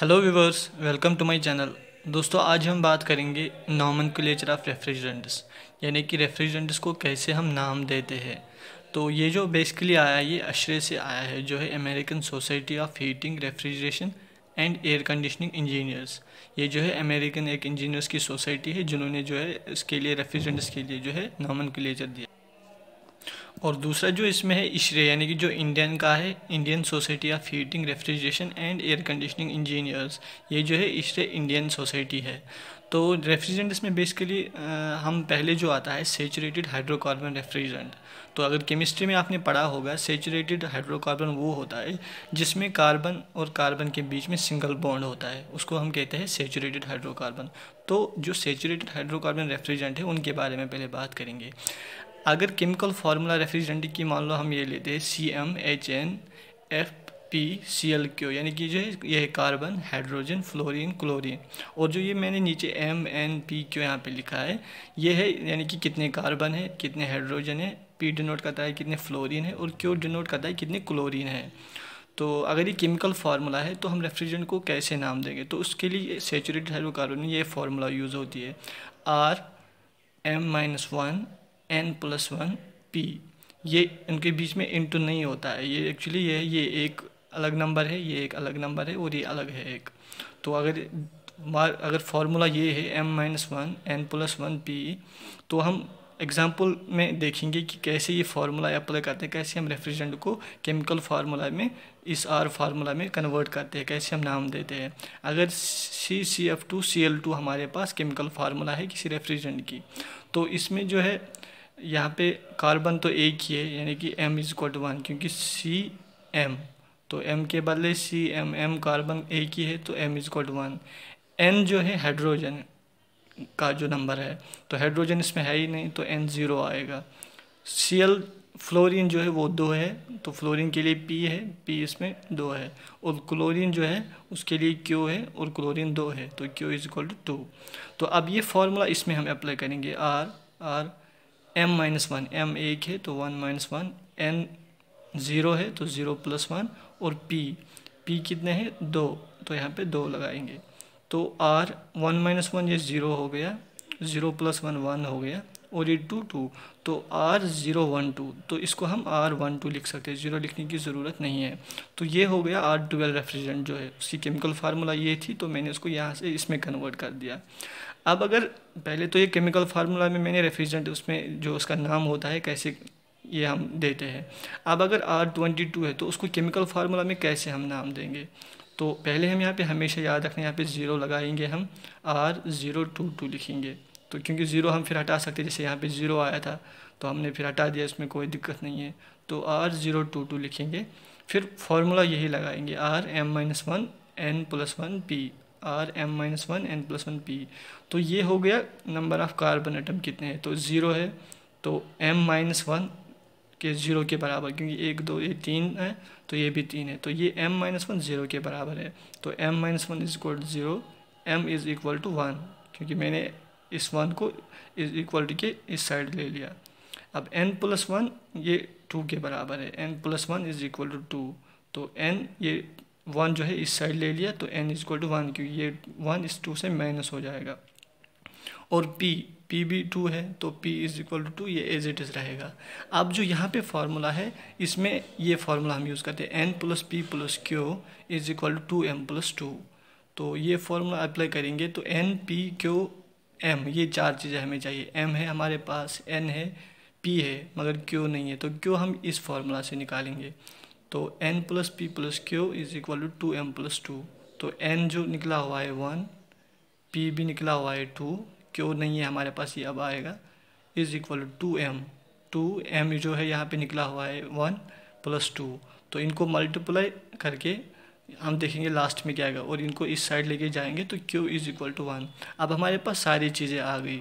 hello viewers welcome to my channel दोस्तों आज हम बात करेंगे नॉमन क्लेचर ऑफ रेफ्रिजरेंट्स यानी कि रेफ्रिजरेंट्स को कैसे हम नाम देते हैं तो ये जो बेसिकली आया है ये अशरे से आया है जो है American society of heating refrigeration and air conditioning engineers ये जो है अमेरिकन एक इंजीनियर्स की सोसाइटी है जिन्होंने जो है इसके लिए रेफ्रिजरेंट्स के लिए जो है नॉमन दिया और दूसरा जो इसमें है इशरे यानी कि जो इंडियन का है Indian society of heating refrigeration and air conditioning engineers ये जो है इशरे इंडियन सोसाइटी है तो रेफ्रिजरेंट इसमें बेसिकली हम पहले जो आता है सेचुरेटेड हाइड्रोकार्बन रेफ्रिजरेंट तो अगर केमिस्ट्री में आपने पढ़ा होगा सेचुरेटेड हाइड्रोकार्बन वो होता है जिसमें कार्बन और कार्बन के बीच में सिंगल बॉन्ड होता है उसको हम कहते हैं सेचुरेटेड हाइड्रोकार्बन तो जो सेचुरेटेड हाइड्रोकार्बन रेफ्रिजरेंट है उनके बारे में पहले बात करेंगे अगर केमिकल फार्मूला रेफ्रिजरेंट की मान लो हम ये लेते हैं C M H N F P C L Q यानी कि जो ये है कार्बन हाइड्रोजन फ्लोरीन क्लोरीन और जो ये मैंने नीचे एम एन पी क्यू यहाँ पे लिखा है ये है यानी कि कितने कार्बन है कितने हाइड्रोजन है पी डिनोट करता है कितने फ्लोरीन है और क्यू डिनोट करता है कितने क्लोरीन है तो अगर ये केमिकल फार्मूला है तो हम रेफ्रिजरेंट को कैसे नाम देंगे तो उसके लिए सेचुरेटेड हाइड्रोकार्बन ये फार्मूला यूज़ होती है R M minus one N plus one P ये इनके बीच में इंटू नहीं होता है ये एक्चुअली ये ये एक अलग नंबर है ये एक अलग नंबर है और ये अलग है एक तो अगर अगर फार्मूला ये है M minus one N plus one P तो हम एग्ज़ाम्पल में देखेंगे कि कैसे ये फार्मूला अप्लाई करते हैं कैसे हम रेफ्रिजरेंट को केमिकल फार्मूला में इस आर फार्मूला में कन्वर्ट करते हैं कैसे हम नाम देते हैं अगर C C F two C L two हमारे पास केमिकल फार्मूला है किसी रेफ्रिजरेंट की तो इसमें जो है यहाँ पे कार्बन तो एक ही है यानी कि M is equal to one क्योंकि सी एम तो एम के बदले सी एम एम कार्बन एक ही है तो M is equal to one N जो है हाइड्रोजन का जो नंबर है तो हाइड्रोजन इसमें है ही नहीं तो एन ज़ीरो आएगा सी एल फ्लोरिन जो है वो दो है तो फ्लोरिन के लिए पी है पी इसमें दो है और क्लोरिन जो है उसके लिए क्यू है और क्लोरिन दो है तो Q is equal to two तो अब ये फार्मूला इसमें हम अप्लाई करेंगे R R M minus one M एक है तो one minus one N zero है तो ज़ीरो प्लस वन और पी पी कितने हैं दो तो यहाँ पे दो लगाएंगे तो आर वन माइनस वन ये ज़ीरो हो गया ज़ीरो प्लस वन वन हो गया और ये टू टू तो आर ज़ीरो वन टू तो इसको हम आर वन टू लिख सकते हैं ज़ीरो लिखने की ज़रूरत नहीं है तो ये हो गया आर ट्वेल्व रेफ्रिजरेंट जो है उसकी केमिकल फार्मूला ये थी तो मैंने उसको यहाँ से इसमें कन्वर्ट कर दिया अब अगर पहले तो ये केमिकल फार्मूला में मैंने रेफ्रिजरेंट उसमें जो उसका नाम होता है कैसे ये हम देते हैं अब अगर आर ट्वेंटी टू है तो उसको केमिकल फार्मूला में कैसे हम नाम देंगे तो पहले हम यहाँ पे हमेशा याद रखना यहाँ पे ज़ीरो लगाएंगे हम आर ज़ीरो टू टू लिखेंगे तो क्योंकि ज़ीरो हम फिर हटा सकते जैसे यहाँ पे ज़ीरो आया था तो हमने फिर हटा दिया इसमें कोई दिक्कत नहीं है तो आर ज़ीरो टू टू लिखेंगे फिर फार्मूला यही लगाएंगे R M minus one N plus one P R M minus one N plus one P तो ये हो गया नंबर ऑफ़ कार्बन आइटम कितने हैं तो ज़ीरो है तो एम माइनस वन के ज़ीरो के बराबर क्योंकि एक दो ये तीन है तो ये भी तीन है तो ये एम माइनस वन ज़ीरो के बराबर है तो M minus one is equal to zero M is equal to one क्योंकि मैंने इस वन को इस इक्वालिटी के इस साइड ले लिया अब एन प्लस वन ये टू के बराबर है N plus one is equal to two तो एन ये वन जो है इस साइड ले लिया तो N is equal to one क्योंकि ये वन इस टू से माइनस हो जाएगा और पी पी भी टू है तो P is equal to two ये एज इट इज़ रहेगा अब जो यहाँ पे फार्मूला है इसमें ये फार्मूला हम यूज़ करते हैं N plus P plus Q is equal to two M plus two तो ये फार्मूला अप्लाई करेंगे तो एन पी क्यू एम ये चार चीज़ें हमें चाहिए एम है हमारे पास एन है पी है मगर क्यू नहीं है तो क्यों हम इस फार्मूला से निकालेंगे तो N plus P plus Q is equal to two M plus two तो एन जो निकला हुआ है वन पी भी निकला हुआ है टू क्यों नहीं है हमारे पास ये अब आएगा is equal to two M two M जो है यहाँ पे निकला हुआ है वन प्लस टू तो इनको मल्टीप्लाई करके हम देखेंगे लास्ट में क्या आएगा और इनको इस साइड लेके जाएंगे तो Q is equal to one अब हमारे पास सारी चीज़ें आ गई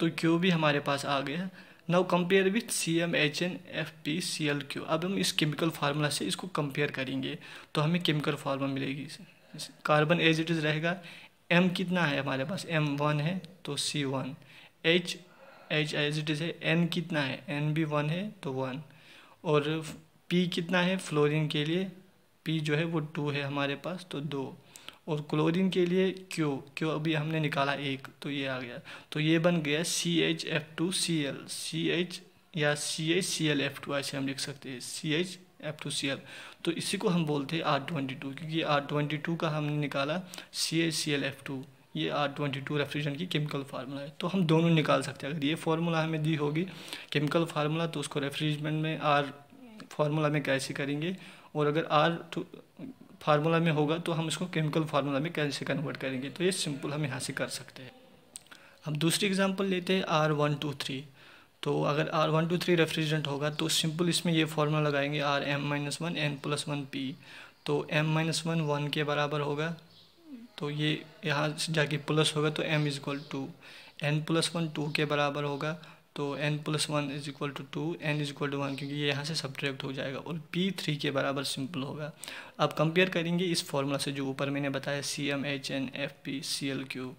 तो क्यू भी हमारे पास आ गया now compare with C M H N F P C L Q अब हम इस केमिकल फार्मूला से इसको कंपेयर करेंगे तो हमें केमिकल फार्मूला मिलेगी कार्बन एज इट इज़ रहेगा एम कितना है हमारे पास एम वन है तो C one H H as it is है एन कितना है एन भी वन है तो वन और पी कितना है फ्लोरीन के लिए पी जो है वो टू है हमारे पास तो दो और क्लोरीन के लिए क्यू क्यू अभी हमने निकाला एक तो ये आ गया तो ये बन गया C H F two C L C H या C H C L F two ऐसे हम लिख सकते हैं C H F two C L तो इसी को हम बोलते हैं आर ट्वेंटी टू क्योंकि आर ट्वेंटी टू का हमने निकाला C H C L F two ये आर ट्वेंटी टू रेफ्रिजरेंट की केमिकल फार्मूला है तो हम दोनों निकाल सकते हैं अगर ये फार्मूला हमें दी होगी केमिकल फार्मूला तो उसको रेफ्रिजरेंट में आर फार्मूला में कैसे करेंगे और अगर आर टू फार्मूला में होगा तो हम इसको केमिकल फार्मूला में कैसे कन्वर्ट करेंगे तो ये सिंपल हम यहाँ से कर सकते हैं अब दूसरी एग्जांपल लेते हैं आर वन टू थ्री तो अगर R one two three refrigerant होगा तो सिंपल इसमें ये फार्मूला लगाएंगे R M minus one N plus one P तो एम माइनस वन वन के बराबर होगा तो ये यहाँ जाके प्लस होगा तो M is equal to N plus one two के बराबर होगा तो N plus one is equal to two N is equal to one क्योंकि ये यहाँ से सब्ट्रैक्ट हो जाएगा और पी थ्री के बराबर सिंपल होगा अब कंपेयर करेंगे इस फार्मूला से जो ऊपर मैंने बताया C M H N F P C L Q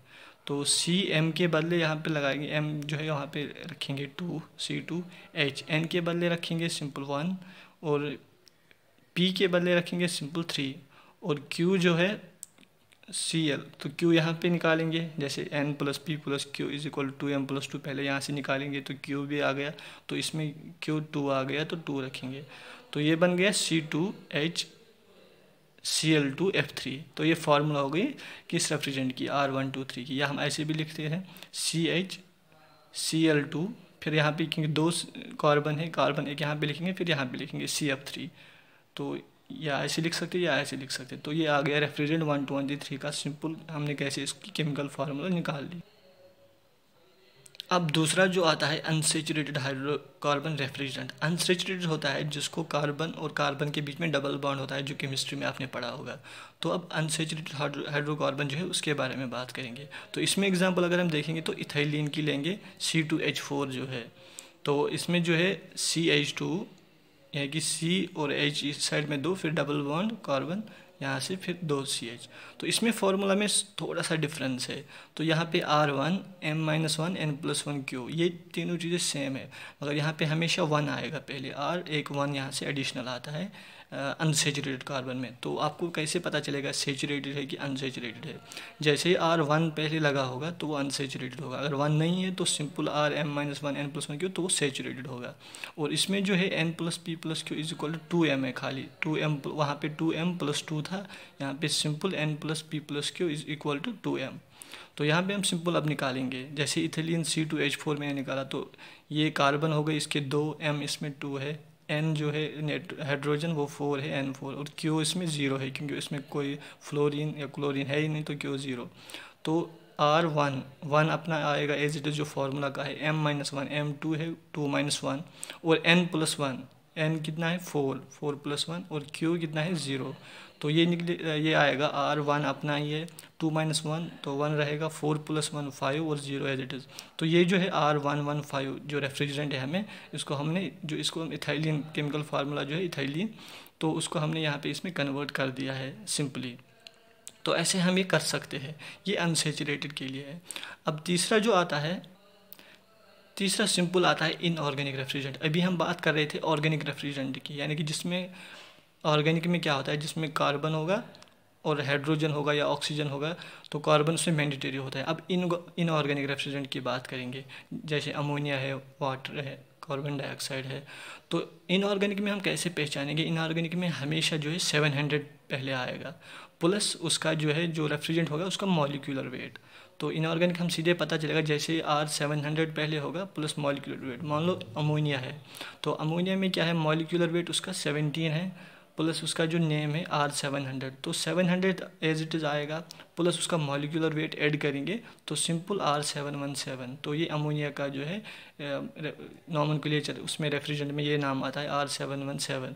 तो सी एम के बदले यहाँ पे लगाएंगे एम जो है वहाँ पे रखेंगे two C two H N के बदले रखेंगे सिंपल वन और पी के बदले रखेंगे सिंपल थ्री और क्यू जो है सी एल तो क्यू यहाँ पे निकालेंगे जैसे N plus P plus Q is equal to M plus two पहले यहाँ से निकालेंगे तो क्यू भी आ गया तो इसमें क्यू टू आ गया तो टू रखेंगे तो ये बन गया C two H C L two F three तो ये फार्मूला हो गई किस रेफ्रिजरेंट की आर वन टू थ्री की या हम ऐसे भी लिखते हैं C H C L two फिर यहाँ पे क्योंकि दो कार्बन है कार्बन एक यहाँ पे लिखेंगे फिर यहाँ पे लिखेंगे सी एफ थ्री तो या ऐसे लिख सकते या ऐसे लिख सकते तो ये आ गया refrigerant one two one G three का सिंपल हमने कैसे इसकी केमिकल फार्मूला निकाल ली अब दूसरा जो आता है अनसेचुरेटेड हाइड्रोकार्बन रेफ्रिजरेंट अनसेचुरेटेड होता है जिसको कार्बन और कार्बन के बीच में डबल बॉन्ड होता है जो केमिस्ट्री में आपने पढ़ा होगा तो अब अनसेचुरेटेड हाइड्रोकार्बन जो है उसके बारे में बात करेंगे तो इसमें एग्जांपल अगर हम देखेंगे तो इथाइलिन की लेंगे सी टू एच फोर जो है तो इसमें जो है सी एच टू यानी कि सी और एच इस साइड में दो फिर डबल बॉन्ड कार्बन यहाँ से फिर दो सी एच तो इसमें फार्मूला में थोड़ा सा डिफरेंस है तो यहाँ पे R one M minus one N plus one Q ये तीनों चीज़ें सेम है मगर यहाँ पे हमेशा वन आएगा पहले आर एक वन यहाँ से एडिशनल आता है अनसेचुरेटेड कार्बन में तो आपको कैसे पता चलेगा सेचुरेटेड है कि अनसेचुरेटेड है जैसे ही आर वन पहले लगा होगा तो वो अनसेचुरेटेड होगा अगर वन नहीं है तो simple R M minus one N plus one क्यों तो वो सेचुरेटेड होगा और इसमें जो है N plus P plus Q is equal to M है खाली टू एम वहाँ पर टू एम प्लस टू था यहाँ पर simple N plus P plus Q is equal to two M तो यहाँ पे हम सिंपल अब निकालेंगे जैसे ethylene C two H four में निकाला तो ये कार्बन हो गए इसके दो एम इसमें टू है एन जो है हाइड्रोजन वो फोर है एन फोर और क्यू इसमें ज़ीरो है क्योंकि इसमें कोई फ्लोरीन या क्लोरीन है ही नहीं तो क्यू ज़ीरो तो आर वन वन अपना आएगा एज इट इज़ जो फार्मूला का है M minus one M two है टू माइनस वन और एन प्लस वन एन कितना है फोर फोर प्लस वन और क्यू कितना है ज़ीरो तो ये निकले ये आएगा आर वन अपना ही है टू माइनस वन तो वन रहेगा फोर प्लस वन फाइव और ज़ीरो एज इट इज़ तो ये जो है आर वन वन फाइव जो रेफ्रिजरेंट है हमें इसको हमने जो इसको हम इथाइलिन केमिकल फार्मूला जो है इथाइलिन तो उसको हमने यहाँ पे इसमें कन्वर्ट कर दिया है सिंपली तो ऐसे हम ये कर सकते हैं ये अनसेचुरेटेड के लिए है अब तीसरा जो आता है तीसरा सिंपल आता है इनऑर्गेनिक रेफ्रिजरेंट अभी हम बात कर रहे थे ऑर्गेनिक रेफ्रिजरेंट की यानी कि जिसमें ऑर्गेनिक में क्या होता है जिसमें कार्बन होगा और हाइड्रोजन होगा या ऑक्सीजन होगा तो कार्बन उसमें मैंडेटरी होता है अब इन इनऑर्गेनिक रेफ्रिजरेंट की बात करेंगे जैसे अमोनिया है वाटर है कार्बन डाइऑक्साइड है तो इनऑर्गेनिक में हम कैसे पहचानेंगे इनऑर्गेनिक में हमेशा जो है सेवन हंड्रेड पहले आएगा प्लस उसका जो है जो रेफ्रिजरेंट होगा उसका मॉलिकुलर वेट तो इनऑर्गेनिक हम सीधे पता चलेगा जैसे आर सेवन हंड्रेड पहले होगा प्लस मॉलिकुलर वेट मान लो अमोनिया है तो अमोनिया में क्या है मॉलिकुलर वेट उसका सेवनटीन है प्लस उसका जो नेम है आर सेवन हंड्रेड तो seven hundred as it is आएगा प्लस उसका मॉलिकुलर वेट ऐड करेंगे तो simple R seven one seven तो ये अमोनिया का जो है नॉमन क्लियर उसमें रेफ्रिजरेंट में ये नाम आता है आर सेवन वन सेवन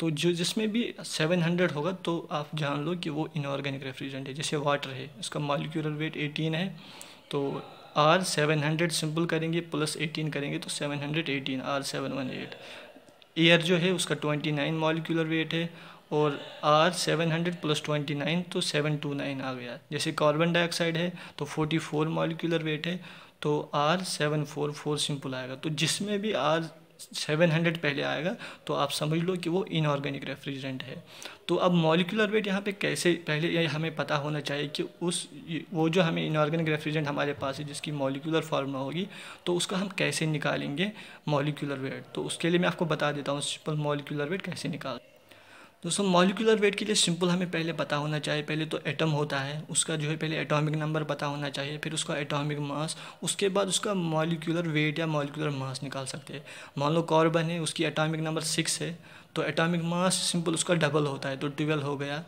तो जो जिसमें भी सेवन हंड्रेड होगा तो आप जान लो कि वो इनऑर्गेनिक रेफ्रिजरेंट है जैसे वाटर है उसका मॉलिकुलर वेट एटीन है तो आर सेवन हंड्रेड सिंपल करेंगे प्लस एटीन करेंगे तो seven hundred eighteen R seven one eight air जो है उसका 29 मॉलिकुलर वेट है और आर 700 प्लस 29 तो 729 आ गया जैसे कार्बन डाइऑक्साइड है तो 44 मॉलिकुलर वेट है तो आर 744 सिंपल आएगा तो जिसमें भी आर सेवन हंड्रेड पहले आएगा तो आप समझ लो कि वो इनऑर्गेनिक रेफ्रिजरेंट है तो अब मॉलिकुलर वेट यहाँ पे कैसे पहले ये हमें पता होना चाहिए कि उस वो जो हमें इनऑर्गेनिक रेफ्रिजरेंट हमारे पास है जिसकी मॉलिकुलर फॉर्मा होगी तो उसका हम कैसे निकालेंगे मॉलिकुलर वेट तो उसके लिए मैं आपको बता देता हूँ सिंपल मॉलिकुलर वेट कैसे निकाल दोस्तों मॉलिकुलर वेट के लिए सिंपल हमें पहले पता होना चाहिए पहले तो एटम होता है उसका जो है पहले एटॉमिक नंबर पता होना चाहिए फिर उसका एटॉमिक मास उसके बाद उसका मॉलिकुलर वेट या मॉलिकुलर मास निकाल सकते हैं मान लो कार्बन है उसकी एटॉमिक नंबर सिक्स है तो एटॉमिक मास सिंपल उसका डबल होता है तो ट्वेल्व हो गया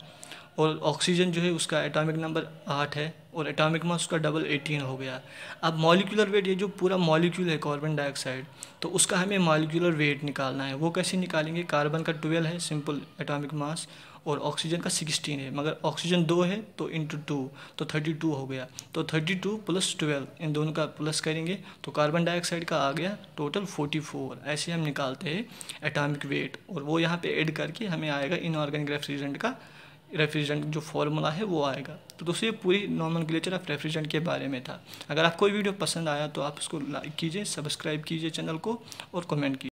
और ऑक्सीजन जो है उसका एटॉमिक नंबर आठ है और एटॉमिक मास उसका डबल एटीन हो गया अब मॉलिकुलर वेट ये जो पूरा मॉलिक्यूल है कार्बन डाइऑक्साइड तो उसका हमें मॉलिकुलर वेट निकालना है वो कैसे निकालेंगे कार्बन का ट्वेल्व है सिंपल एटॉमिक मास और ऑक्सीजन का सिक्सटीन है मगर ऑक्सीजन दो है तो इंटू टू तो थर्टी टू हो गया तो थर्टी टू प्लस ट्वेल्व इन दोनों का प्लस करेंगे तो कार्बन डाइऑक्साइड का आ गया टोटल फोर्टी फोर ऐसे हम निकालते हैं एटॉमिक वेट और वो यहाँ पे ऐड करके हमें आएगा इनऑर्गेनिक रेफ्रिजरेंट का रेफ्रिजरेंट जो फॉर्मूला है वो आएगा तो दोस्तों ये पूरी नॉर्मल ग्लेचर ऑफ रेफ्रिजरेंट के बारे में था अगर आपको वीडियो पसंद आया तो आप उसको लाइक कीजिए सब्सक्राइब कीजिए चैनल को और कमेंट कीजिए